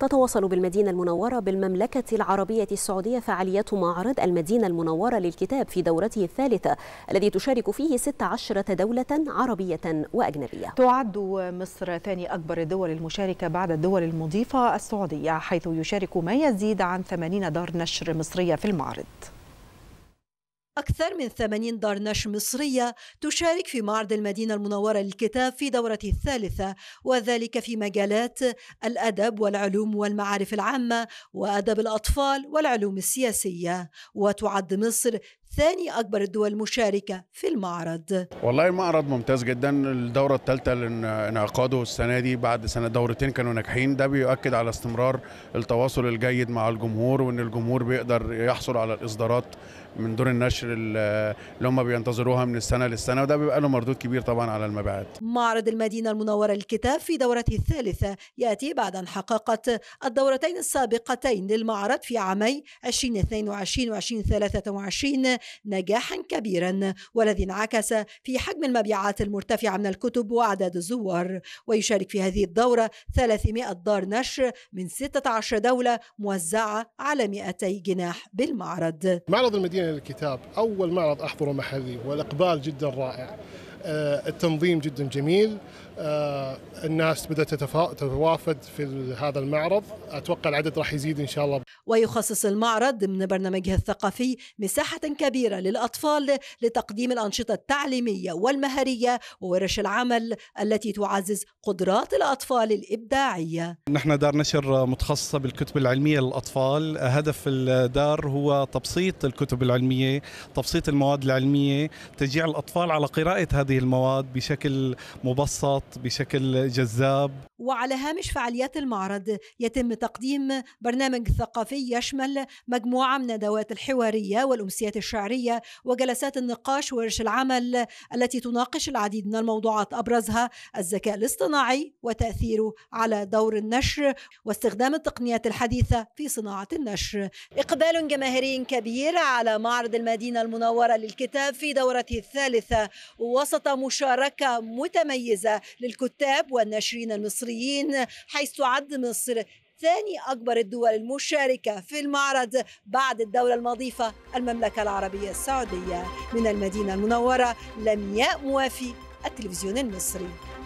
تتواصل بالمدينة المنورة بالمملكة العربية السعودية فعالية معرض المدينة المنورة للكتاب في دورته الثالثة الذي تشارك فيه 16 دولة عربية وأجنبية تعد مصر ثاني أكبر الدول المشاركة بعد الدول المضيفة السعودية حيث يشارك ما يزيد عن 80 دار نشر مصرية في المعرض أكثر من 80 دار نشر مصرية تشارك في معرض المدينة المنورة للكتاب في دورته الثالثة وذلك في مجالات الأدب والعلوم والمعارف العامة وأدب الأطفال والعلوم السياسية وتعد مصر ثاني أكبر الدول المشاركة في المعرض والله المعرض ممتاز جدا الدورة الثالثة لانعقاده السنة دي بعد سنة دورتين كانوا ناجحين ده بيؤكد على استمرار التواصل الجيد مع الجمهور وأن الجمهور بيقدر يحصل على الإصدارات من دور النشر اللي هم بينتظروها من السنة للسنة وده بيبقى له مردود كبير طبعا على المبيعات معرض المدينة المنورة للكتاب في دورته الثالثة يأتي بعد أن حققت الدورتين السابقتين للمعرض في عامي 2022 و 2023 نجاحا كبيرا والذي انعكس في حجم المبيعات المرتفعة من الكتب وأعداد الزوار ويشارك في هذه الدورة 300 دار نشر من 16 دولة موزعة على 200 جناح بالمعرض معرض المدينة للكتاب أول معرض أحضره محلي والإقبال جدا رائع آه، التنظيم جدا جميل آه، الناس بدأت تتوافد في هذا المعرض أتوقع العدد راح يزيد إن شاء الله ويخصص المعرض ضمن برنامجه الثقافي مساحة كبيرة للأطفال لتقديم الأنشطة التعليمية والمهارية وورش العمل التي تعزز قدرات الأطفال الإبداعية نحن دار نشر متخصصة بالكتب العلمية للأطفال هدف الدار هو تبسيط الكتب العلمية تبسيط المواد العلمية تشجيع الأطفال على قراءة هذه المواد بشكل مبسط بشكل جذاب وعلى هامش فعاليات المعرض يتم تقديم برنامج ثقافي يشمل مجموعة من ندوات الحوارية والأمسيات الشعرية وجلسات النقاش وورش العمل التي تناقش العديد من الموضوعات أبرزها الذكاء الاصطناعي وتأثيره على دور النشر واستخدام التقنيات الحديثة في صناعة النشر إقبال جماهيري كبير على معرض المدينة المنورة للكتاب في دورته الثالثة وسط مشاركة متميزة للكتاب والناشرين المصريين المصريين حيث تعد مصر ثاني أكبر الدول المشاركة في المعرض بعد الدولة المضيفة المملكة العربية السعودية من المدينة المنورة لمياء موافي التلفزيون المصري